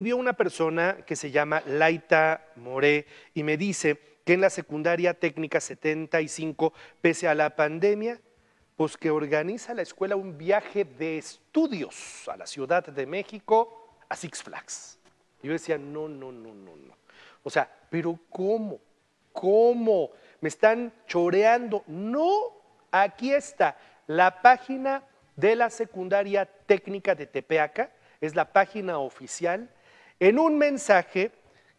Vio una persona que se llama Laita Moré y me dice que en la secundaria técnica 75, pese a la pandemia, pues que organiza la escuela un viaje de estudios a la Ciudad de México, a Six Flags. yo decía, no, no, no, no, no. O sea, pero ¿cómo? ¿Cómo? Me están choreando. No, aquí está la página de la secundaria técnica de Tepeaca, es la página oficial en un mensaje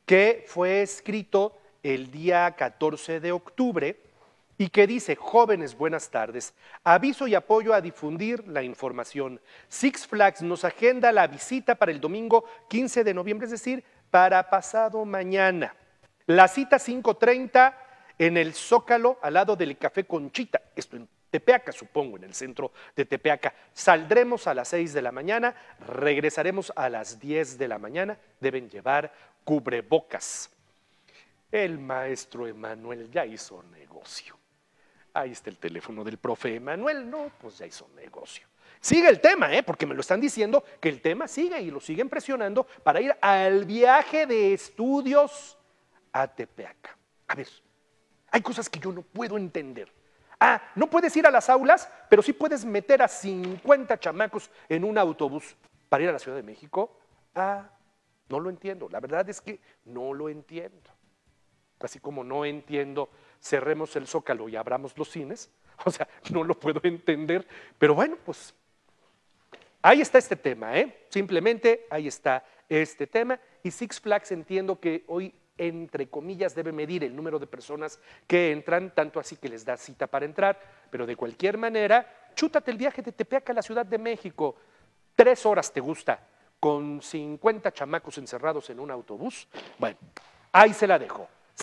que fue escrito el día 14 de octubre y que dice, jóvenes, buenas tardes, aviso y apoyo a difundir la información. Six Flags nos agenda la visita para el domingo 15 de noviembre, es decir, para pasado mañana. La cita 5.30 en el Zócalo, al lado del Café Conchita, esto Tepeaca, supongo, en el centro de Tepeaca. Saldremos a las 6 de la mañana, regresaremos a las 10 de la mañana, deben llevar cubrebocas. El maestro Emanuel ya hizo negocio. Ahí está el teléfono del profe Emanuel, no, pues ya hizo negocio. Sigue el tema, ¿eh? porque me lo están diciendo que el tema sigue y lo siguen presionando para ir al viaje de estudios a Tepeaca. A ver, hay cosas que yo no puedo entender. Ah, no puedes ir a las aulas, pero sí puedes meter a 50 chamacos en un autobús para ir a la Ciudad de México. Ah, no lo entiendo. La verdad es que no lo entiendo. Así como no entiendo, cerremos el zócalo y abramos los cines. O sea, no lo puedo entender. Pero bueno, pues ahí está este tema, ¿eh? Simplemente ahí está este tema. Y Six Flags entiendo que hoy entre comillas, debe medir el número de personas que entran, tanto así que les da cita para entrar. Pero de cualquier manera, chútate el viaje de Tepeaca a la Ciudad de México. Tres horas te gusta, con 50 chamacos encerrados en un autobús. Bueno, ahí se la dejo.